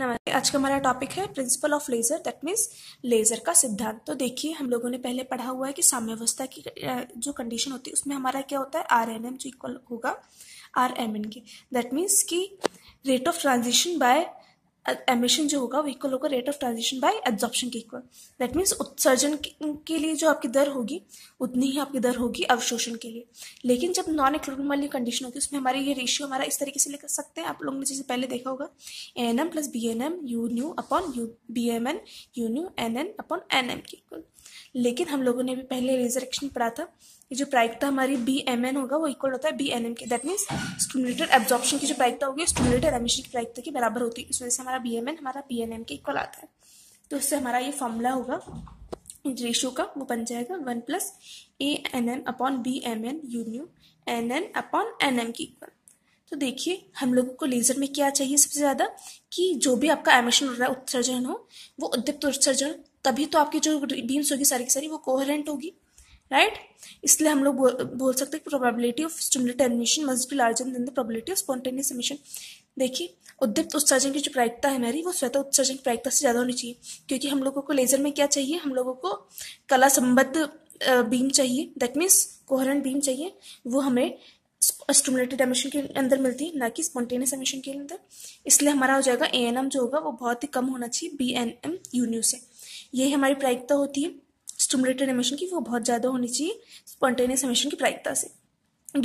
नमस्ते आज का हमारा टॉपिक है principle of laser that means laser का सिद्धांत तो देखिए हम लोगों ने पहले पढ़ा हुआ है कि साम्यवस्था की जो कंडीशन होती है उसमें हमारा क्या होता है आर एन एम जो इक्वल होगा आर एम एन के दैट मीन्स की rate of transition by emission जो होगा वो इक्वल होगा rate of transition by absorption के इक्वल दैट मीन्स उत्सर्जन के लिए जो आपकी दर होगी उतनी ही आपकी दर होगी अवशोषण के लिए लेकिन जब नॉन इक्विलिब्रियम वाली कंडीशन होगी उसमें हमारे ये रेशियो हमारा इस तरीके से लिख सकते हैं आप लोगों ने जैसे पहले देखा होगा A N M plus B N M U nu upon U B M N U nu N N upon N M के इक्वल लेकिन हम लोगों ने भी पहले रिजरेक्शन पढ़ा था ये जो प्रायिकता हमारी बी एम एन होगा वो इक्वल होता है बी एन एम के दैट मीन्स स्टूडेटेड एब्जॉर्प्शन की जो प्रायिकता होगी स्टूडेटेड एमिशन की प्रायिकता के बराबर होती है इस वजह से हमारा बी एम एन हमारा बी एन एम के इक्वल आता है तो उससे हमारा ये फॉर्मूला होगा रेशो का वो बन जाएगा one plus A N N upon B M N यूनियो N N upon N M के इक्वल तो देखिए हम लोगों को लेजर में क्या चाहिए सबसे ज़्यादा कि जो भी आपका एमिशन हो रहा है उत्सर्जन हो वो उद्दीप्त उत्सर्जन तभी तो आपकी जो बीम्स होगी सारी की सारी वो कोहरेंट होगी राइट इसलिए हम लोग बोल सकते हैं कि probability of stimulate admission must be larger than the probability of spontaneous admission देखिए उद्दीप्त उत्सर्जन की जो प्रायिकता है मेरी वो स्वतः उत्सर्जन की प्रायिकता से ज़्यादा होनी चाहिए क्योंकि हम लोगों को लेजर में क्या चाहिए हम लोगों को कला संबद्ध बीम चाहिए दैट मीन्स कोहरेंट बीम चाहिए वो हमें स्टमुलेटेड एमिशन के अंदर मिलती है ना कि स्पॉन्टेनियस एमिशन के अंदर इसलिए हमारा हो जाएगा ए एन एम जो होगा वो बहुत ही कम होना चाहिए बी एन एम यूनियो से यही हमारी प्रायिकता होती है स्टिमुलेटेड एमिशन की वो बहुत ज़्यादा होनी चाहिए स्पॉन्टेनियस एमिशन की प्रायिकता से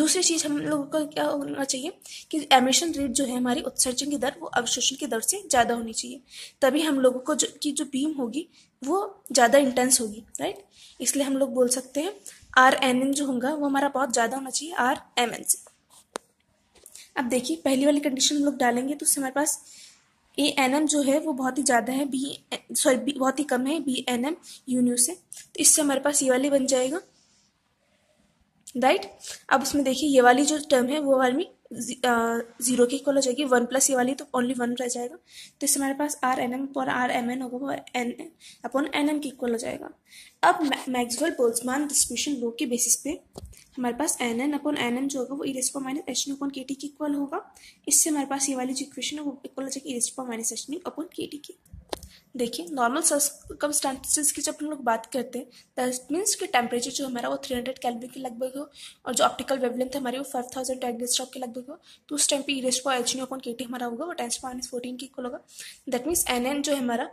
दूसरी चीज़ हम लोगों को क्या होना चाहिए कि एमिशन रेट जो है हमारी उत्सर्जन की दर वो अवशोषण की दर से ज़्यादा होनी चाहिए तभी हम लोगों को जो की जो बीम होगी वो ज़्यादा इंटेंस होगी राइट इसलिए हम लोग बोल सकते हैं आर एन एन जो होगा वो हमारा बहुत ज़्यादा होना चाहिए आर एम एन से अब देखिए पहली वाली कंडीशन हम लोग डालेंगे तो उससे हमारे पास ए एन एम जो है वो बहुत ही ज़्यादा है बी सॉरी बहुत ही कम है बी एन एम यूनियो से तो इससे हमारे पास ये वाली बन जाएगा राइट right? अब इसमें देखिए ये वाली जो टर्म है वो हमारी जीरो uh, की इक्वल हो जाएगी वन प्लस ये वाली तो ओनली वन रह जाएगा तो इससे हमारे पास आर एन एम और आर एम एन होगा वो एन अपॉन एन एम की इक्वल हो जाएगा अब मैक्सवेल बोल्समान डिस्ट्रीब्यूशन लो के बेसिस पे हमारे पास N N upon N M जो होगा वो ई रेस्पो minus H upon K T की इक्वल होगा इससे हमारे पास ये वाली जो इक्वेशन है वो इक्वल हो जाएगी E minus H upon K T की देखिए नॉर्मल सर्कमस्टांसिस की जब हम लोग बात करते हैं दैट मीन्स कि टेम्परेचर जो हमारा वो 300 हंड्रेड कैलवे के लगभग हो और जो ऑप्टिकल वेवलेंथ हमारी वो 5000 थाउजेंड टैगनेस के लगभग हो तो उस टाइम पे ई को एच अपॉन के टी हमारा होगा वो टेंस माइनस फोर्टीन के इक्वल होगा दैट मीन्स एन एन जो है हमारा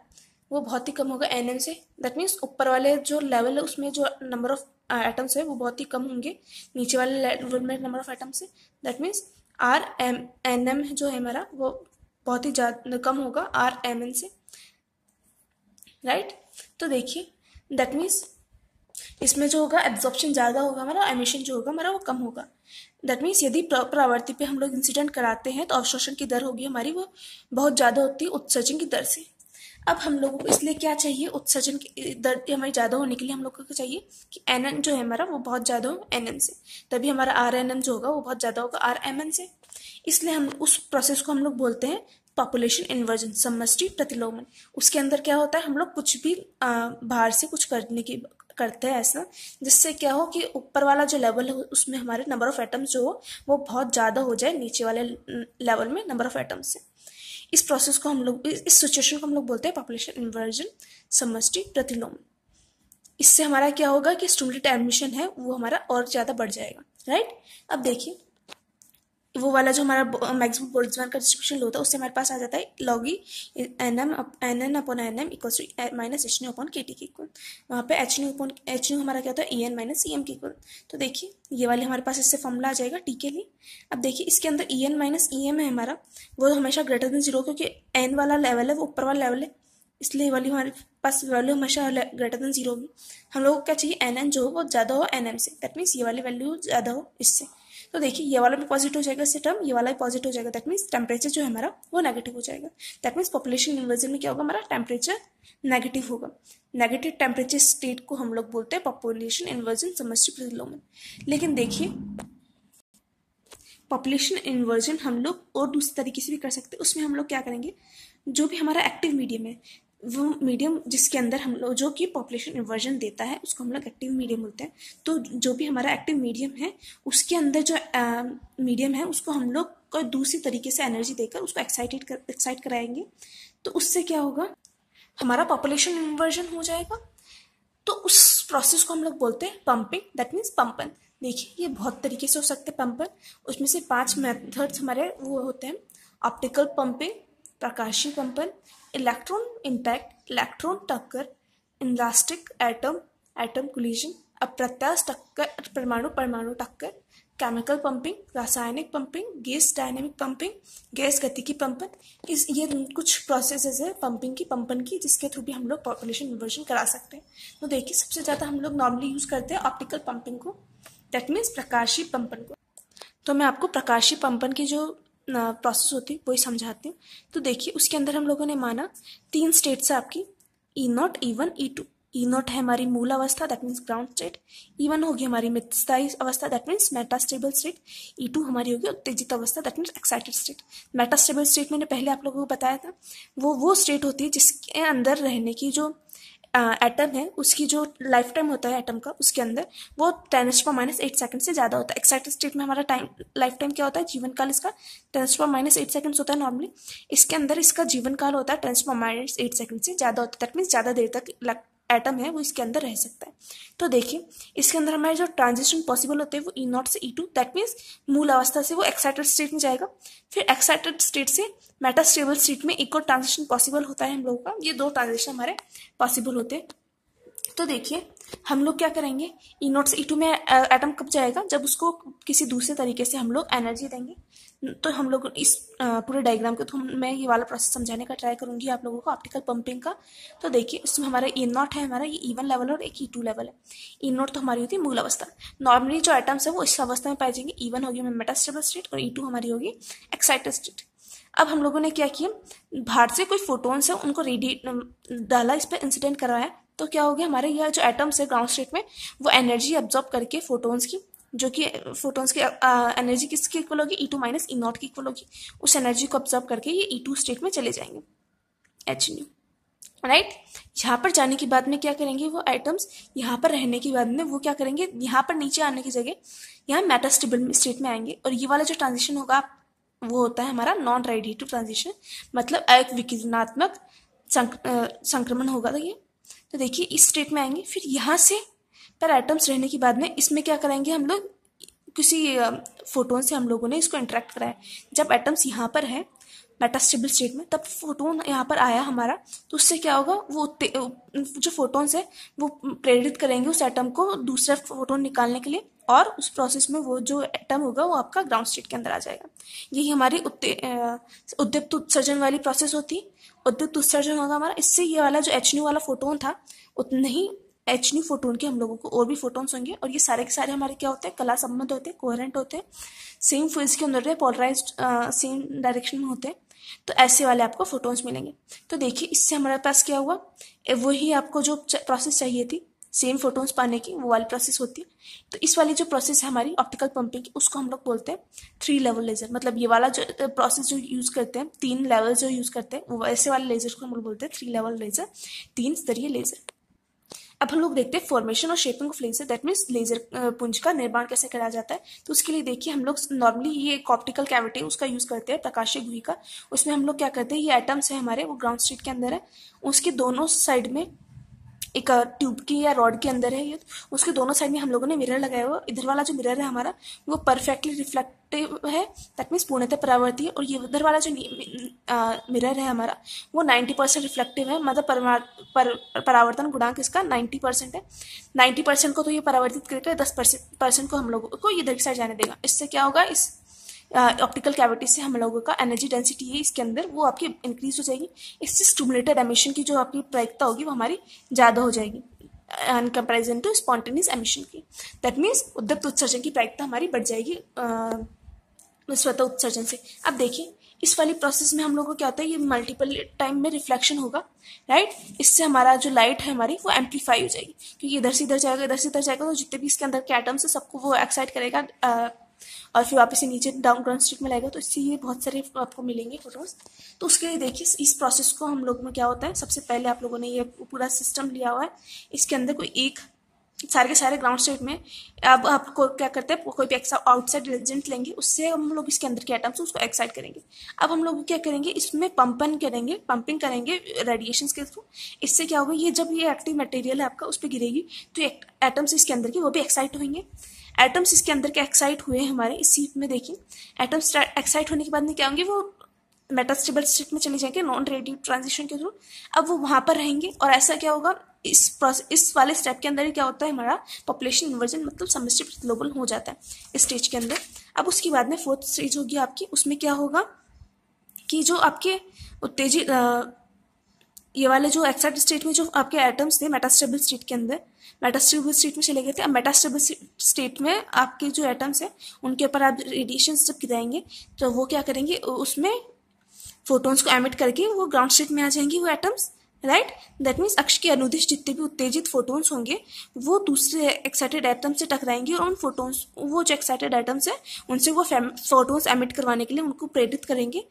वो बहुत ही कम होगा एन एन से दैट मीन्स ऊपर वाले जो लेवल है उसमें जो नंबर ऑफ एटम्स है वो बहुत ही कम होंगे नीचे वाले लेवल में नंबर ऑफ एटम्स है that means R M N M जो है हमारा वो बहुत ही ज़्यादा कम होगा आर एम एन से राइट तो देखिए दैट मीन्स इसमें जो होगा एब्जॉर्प्शन ज़्यादा होगा हमारा एमिशन जो होगा हमारा वो कम होगा दैट मीन्स यदि प्रावर्ती पे हम लोग इंसिडेंट कराते हैं तो अवशोषण की दर होगी हमारी वो बहुत ज़्यादा होती है उत्सर्जन की दर से अब हम लोगों को इसलिए क्या चाहिए उत्सर्जन की दर हमारी ज़्यादा होने के लिए हम लोगों को चाहिए कि एन जो है हमारा वो बहुत ज़्यादा हो एन से तभी हमारा आर जो होगा वो बहुत ज़्यादा होगा आर से इसलिए हम उस प्रोसेस को हम लोग बोलते हैं पॉपुलेशन इन्वर्जन समष्टि प्रतिलोमन उसके अंदर क्या होता है हम लोग कुछ भी बाहर से कुछ करने की करते हैं ऐसा जिससे क्या हो कि ऊपर वाला जो लेवल हो उसमें हमारे नंबर ऑफ एटम्स जो हो वो बहुत ज़्यादा हो जाए नीचे वाले लेवल में नंबर ऑफ एटम्स से इस प्रोसेस को हम लोग इस सिचुएशन को हम लोग बोलते हैं पॉपुलेशन इन्वर्जन समष्टि प्रतिलोमन इससे हमारा क्या होगा कि स्टूडेंट एडमिशन है वो हमारा और ज़्यादा बढ़ जाएगा राइट अब देखिए तो वो वाला जो हमारा मैक्सिमम बोल्ट्जमैन का डिस्ट्रीब्यूशन होता है उससे हमारे पास आ जाता है log N M N N upon N M equal to minus H nu upon K T के इक्वल वहाँ पे H nu upon H nu हमारा क्या होता है E N minus E M के इक्वल तो देखिए ये वाले हमारे पास इससे फॉर्मूला आ जाएगा टी के लिए अब देखिए इसके अंदर E N minus E M है हमारा वो हमेशा ग्रेटर देन जीरो क्योंकि एन वाला लेवल है वो ऊपर वाला लेवल है इसलिए वाली हमारे पास वैल्यू हमेशा ग्रेटर देन जीरो होगी हम लोग को क्या चाहिए एन एन जो हो वो ज़्यादा हो एन एम से दैट मीन्स ये वाली वैल्यू ज़्यादा हो इससे तो देखिए ये वाला भी पॉजिटिव हो जाएगा इससे टर्म ये वाला भी पॉजिटिव हो जाएगा दैट मीन्स टेम्परेचर जो है हमारा वो नेगेटिव हो जाएगा दैट मीन्स पॉपुलेशन इन्वर्जन में क्या होगा हमारा टेम्परेचर नेगेटिव होगा नेगेटिव टेम्परेचर स्टेट को हम लोग बोलते हैं पॉपुलेशन इन्वर्जन जिलों में लेकिन देखिए पॉपुलेशन इन्वर्जन हम लोग और दूसरे तरीके से भी कर सकते हैं उसमें हम लोग क्या करेंगे जो भी हमारा एक्टिव मीडियम है वो मीडियम जिसके अंदर हम लोग जो कि पॉपुलेशन इन्वर्जन देता है उसको हम लोग एक्टिव मीडियम बोलते हैं तो जो भी हमारा एक्टिव मीडियम है उसके अंदर जो मीडियम है उसको हम लोग को दूसरी तरीके से एनर्जी देकर उसको एक्साइटेड कर एक्साइट कराएंगे तो उससे क्या होगा हमारा पॉपुलेशन इन्वर्जन हो जाएगा तो उस प्रोसेस को हम लोग बोलते हैं पंपिंग दैट मीन्स पंपन देखिए ये बहुत तरीके से हो सकते हैं पंपन उसमें से पांच मेथड्स हमारे वो होते हैं ऑप्टिकल पंपिंग प्रकाशी कंपन इलेक्ट्रॉन इम्पैक्ट इलेक्ट्रॉन टक्कर इलास्टिक एटम एटम कुलिजन अप्रत्यास टक्कर परमाणु परमाणु टक्कर केमिकल पंपिंग रासायनिक pumping gas dynamic pumping gas गति की पंपन इस ये कुछ प्रोसेसेस है पंपिंग की पंपन की जिसके थ्रू भी हम लोग पॉपुलेशन इन्वर्जन करा सकते हैं तो देखिए सबसे ज़्यादा हम लोग नॉर्मली यूज़ करते हैं ऑप्टिकल पंपिंग को दैट मीन्स प्रकाशी पंपन को तो मैं आपको प्रकाशी पंपन की जो प्रोसेस होती है वही समझाती हूँ तो देखिए उसके अंदर हम लोगों ने माना तीन स्टेट्स है आपकी E naught E one E two E naught है हमारी मूल अवस्था that means ground state E one होगी हमारी मित्रस्थाई अवस्था that means metastable state E two हमारी होगी उत्तेजित अवस्था that means excited state metastable state मैंने पहले आप लोगों को बताया था वो वो स्टेट होती है जिसके अंदर रहने की जो एटम है उसकी जो लाइफ टाइम होता है एटम का उसके अंदर वो टेन पर माइनस एट सेकंड से ज़्यादा होता है एक्साइटेड स्टेट में हमारा टाइम लाइफ टाइम क्या होता है जीवन काल इसका टेन पर माइनस एट सेकंड होता है नॉर्मली इसके अंदर इसका जीवन काल होता है टेन पर माइनस एट सेकंड से ज़्यादा होता है दैट मीन्स ज़्यादा देर तक एटम है वो इसके अंदर रह सकता है तो देखिए इसके अंदर हमारे जो ट्रांजिशन पॉसिबल होते हैं वो ई नॉट से ई टू दैट मीन्स मूल अवस्था से वो एक्साइटेड स्टेट में जाएगा फिर एक्साइटेड स्टेट से मेटास्टेबल स्टेट में एक और ट्रांजिशन पॉसिबल होता है हम लोगों का ये दो ट्रांजिशन हमारे पॉसिबल होते हैं तो देखिए हम लोग क्या करेंगे ई नोट से ई टू में एटम कब जाएगा जब उसको किसी दूसरे तरीके से हम लोग एनर्जी देंगे तो हम लोग इस पूरे डायग्राम को तो मैं ये वाला प्रोसेस समझाने का ट्राई करूंगी आप लोगों को ऑप्टिकल पंपिंग का तो देखिए उसमें हमारा ई e नॉट है हमारा ये ई लेवल और एक ई टू लेवल है ई e नोट तो हमारी होती है मूल अवस्था नॉर्मली जो एटम्स है वो इस अवस्था में पाए जाएंगे ई e वन होगी मेटास्टेबल स्टेट और ई टू हमारी होगी एक्साइटेड स्टेट अब हम लोगों ने क्या किया बाहर से कोई फोटोन्स है उनको रेडिएट डाला इस पर इंसिडेंट करवाया तो क्या हो गया हमारे यह जो एटम्स है ग्राउंड स्टेट में वो एनर्जी एब्जॉर्ब करके फोटोन्स की जो कि फोटोन्स e e की एनर्जी किसके इक्वल होगी E two minus E naught की इक्वल होगी उस एनर्जी को ऑब्जर्व करके ये ई टू स्टेट में चले जाएंगे एच न्यू राइट यहाँ पर जाने के बाद में क्या करेंगे वो आइटम्स यहाँ पर रहने के बाद में वो क्या करेंगे यहाँ पर नीचे आने की जगह यहाँ मेटास्टेबल स्टेट में आएंगे और ये वाला जो ट्रांजिशन होगा वो होता है हमारा नॉन रेडिएटिव ट्रांजिशन मतलब एक विकिरणात्मक संक्रमण होगा तो ये तो देखिए इस स्टेट में आएंगे फिर यहाँ से पर एटम्स रहने के बाद में इसमें क्या करेंगे हम लोग किसी फोटोन से हम लोगों ने इसको इंटरेक्ट कराया जब एटम्स यहाँ पर है मेटास्टेबल स्टेट में तब फोटोन यहाँ पर आया हमारा तो उससे क्या होगा वो जो फोटोन्स है वो प्रेरित करेंगे उस एटम को दूसरा फोटोन निकालने के लिए और उस प्रोसेस में वो जो एटम होगा वो आपका ग्राउंड स्टेट के अंदर आ जाएगा यही हमारी उद्दीप्त उत्सर्जन वाली प्रोसेस होती उद्दीप्त उत्सर्जन होगा हमारा इससे ये वाला जो एच वाला फोटोन था उतने ही एच न्यू फोटोन के हम लोगों को और भी फोटोन्स होंगे और ये सारे के सारे हमारे क्या होते हैं कला संबंध होते हैं कोहरेंट होते हैं सेम फेज के अंदर पोलराइज सेम डायरेक्शन में होते हैं तो ऐसे वाले आपको फोटोन्स मिलेंगे तो देखिए इससे हमारे पास क्या हुआ वही आपको जो प्रोसेस चाहिए थी सेम फोटोन्स पाने की वो वाली प्रोसेस होती है तो इस वाली जो प्रोसेस है हमारी ऑप्टिकल पंपिंग की उसको हम लोग बोलते हैं थ्री लेवल लेजर मतलब ये वाला जो प्रोसेस uh, जो यूज़ करते हैं तीन लेवल जो यूज़ करते हैं वो ऐसे वाले लेजर को हम लोग बोलते हैं थ्री लेवल लेजर तीन स्तरीय लेजर अब हम लोग देखते हैं फॉर्मेशन और shaping of laser that means laser पुंज का निर्माण कैसे कराया जाता है तो उसके लिए देखिए हम लोग नॉर्मली ये एक ऑप्टिकल कैविटी उसका यूज करते हैं प्रकाशीय गुही का उसमें हम लोग क्या करते हैं ये एटम्स है हमारे वो ग्राउंड स्टेट के अंदर है उसके दोनों साइड में एक ट्यूब की या रॉड के अंदर है ये उसके दोनों साइड में हम लोगों ने मिरर लगाया हुआ इधर वाला जो मिरर है हमारा वो परफेक्टली रिफ्लेक्टिव है दैट मीन्स पूर्णतः परावर्ती है और ये उधर वाला जो मिरर है हमारा वो नाइन्टी परसेंट रिफ्लेक्टिव है मतलब पर, परावर्तन गुणांक इसका नाइन्टी परसेंट है नाइन्टी परसेंट को तो ये परावर्तित करके दस परसेंट को हम लोगों को इधर की साइड जाने देगा इससे क्या होगा इस ऑप्टिकल कैविटी से हम लोगों का एनर्जी डेंसिटी है इसके अंदर वो आपकी इंक्रीज हो जाएगी इससे स्टूमुलेटेड एमिशन की जो आपकी प्रायिकता होगी वो हमारी ज़्यादा हो जाएगी in comparison to spontaneous emission की दैट मीन्स उद्दत उत्सर्जन की प्रायिकता हमारी बढ़ जाएगी स्वतः उत्सर्जन से अब देखिए इस वाली प्रोसेस में हम लोगों को क्या होता है ये मल्टीपल टाइम में रिफ्लेक्शन होगा राइट इससे हमारा जो लाइट है हमारी वो एम्पलीफाई हो जाएगी क्योंकि इधर से इधर जाएगा इधर से इधर जाएगा तो जितने भी इसके अंदर के एटम्स है सबको वो एक्साइट करेगा और फिर वापस से नीचे डाउन ग्राउंड स्ट्रीट में लाएगा तो इससे ये बहुत सारे आपको मिलेंगे फोटोज तो उसके लिए देखिए इस प्रोसेस को हम लोगों में क्या होता है सबसे पहले आप लोगों ने ये पूरा सिस्टम लिया हुआ है इसके अंदर कोई एक सारे के सारे ग्राउंड स्टेट में अब आपको क्या करते हैं कोई भी आउटसाइड रेजिडेंट लेंगे उससे हम लोग इसके अंदर के आइटम्स उसको एक्साइट करेंगे अब हम लोग क्या करेंगे इसमें पंपन करेंगे पंपिंग करेंगे रेडिएशन के थ्रू इससे क्या होगा ये जब ये एक्टिव मटेरियल है आपका उस पर गिरेगी तो एटम्स इसके अंदर के वो भी एक्साइट होंगे एटम्स इसके अंदर के एक्साइट हुए हैं हमारे इस में देखिए एटम्स एक्साइट होने के बाद में क्या होंगे वो मेटास्टेबल स्टेट में चले जाएंगे नॉन रेडियो ट्रांजिशन के थ्रू अब वो वहाँ पर रहेंगे और ऐसा क्या होगा इस प्रोसेस इस वाले स्टेप के अंदर ही क्या होता है हमारा पॉपुलेशन इन्वर्जन मतलब समस्टिव ग्लोबल हो जाता है इस स्टेज के अंदर अब उसके बाद में फोर्थ स्टेज होगी आपकी उसमें क्या होगा कि जो आपके उत्तेजित ये वाले जो एक्साइट स्टेट में जो आपके एटम्स थे मेटास्टेबल स्टेट के अंदर मेटास्टेबल स्टेट में चले गए थे अब मेटास्टेबल स्टेट में आपके जो एटम्स हैं उनके ऊपर आप रेडिएशन जब गिराएंगे तो वो क्या करेंगे उसमें फोटोन्स को एमिट करके वो ग्राउंड स्टेट में आ जाएंगी वो एटम्स राइट दैट मीन्स अक्ष के अनुदेश जितने भी उत्तेजित फोटोन्स होंगे वो दूसरे एक्साइटेड एटम से टकराएंगे और उन फोटोन्स वो जो एक्साइटेड एटम्स है उनसे वो फोटोन्स एमिट करवाने के लिए उनको प्रेरित करेंगे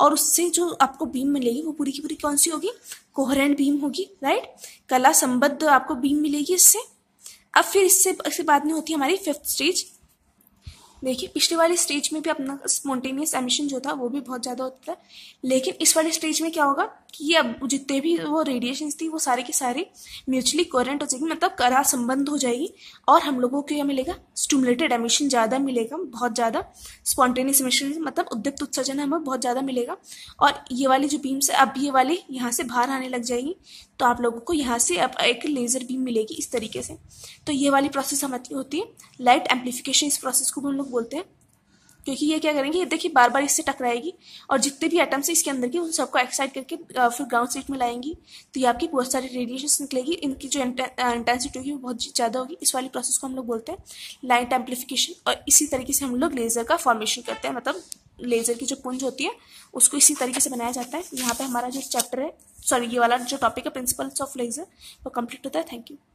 और उससे जो आपको बीम मिलेगी वो पूरी की पूरी कौन सी होगी कोहरेंट बीम होगी राइट कला संबद्ध आपको बीम मिलेगी इससे अब फिर इससे इसके बाद में होती है हमारी फिफ्थ स्टेज देखिए पिछले वाले स्टेज में भी अपना स्पॉन्टेनियस एमिशन जो था वो भी बहुत ज़्यादा होता था लेकिन इस वाले स्टेज में क्या होगा कि ये अब जितने भी वो रेडिएशन थी वो सारे के सारे म्यूचुअली कोरेंट हो जाएगी मतलब करा संबंध हो जाएगी और हम लोगों को क्या मिलेगा स्टूमुलेटेड एमिशन ज़्यादा मिलेगा बहुत ज़्यादा स्पॉन्टेनियस एमिशन मतलब उद्युक्त उत्सर्जन हमें बहुत ज़्यादा मिलेगा और ये वाली जो बीम्स है अब ये वाली यहाँ से बाहर आने लग जाएगी तो आप लोगों को यहाँ से अब एक लेज़र बीम मिलेगी इस तरीके से तो ये वाली प्रोसेस हमारी होती है लाइट एम्पलीफिकेशन इस प्रोसेस को हम लोग बोलते हैं क्योंकि ये क्या करेंगे ये देखिए बार बार इससे टकराएगी और जितने भी एटम्स इसके अंदर की उन सबको एक्साइट करके फिर ग्राउंड स्टेट में लाएंगी तो ये आपकी बहुत सारी रेडिएशन निकलेगी इनकी जो इंटेंसिटी होगी वो बहुत ज़्यादा होगी इस वाली प्रोसेस को हम लोग बोलते हैं लाइट एम्पलीफिकेशन और इसी तरीके से हम लोग लेज़र का फॉर्मेशन करते हैं मतलब लेज़र की जो पुंज होती है उसको इसी तरीके से बनाया जाता है यहाँ पर हमारा जो चैप्टर है सॉरी ये वाला जो टॉपिक है प्रिंसिपल्स ऑफ लेज़र वो कम्प्लीट होता है थैंक यू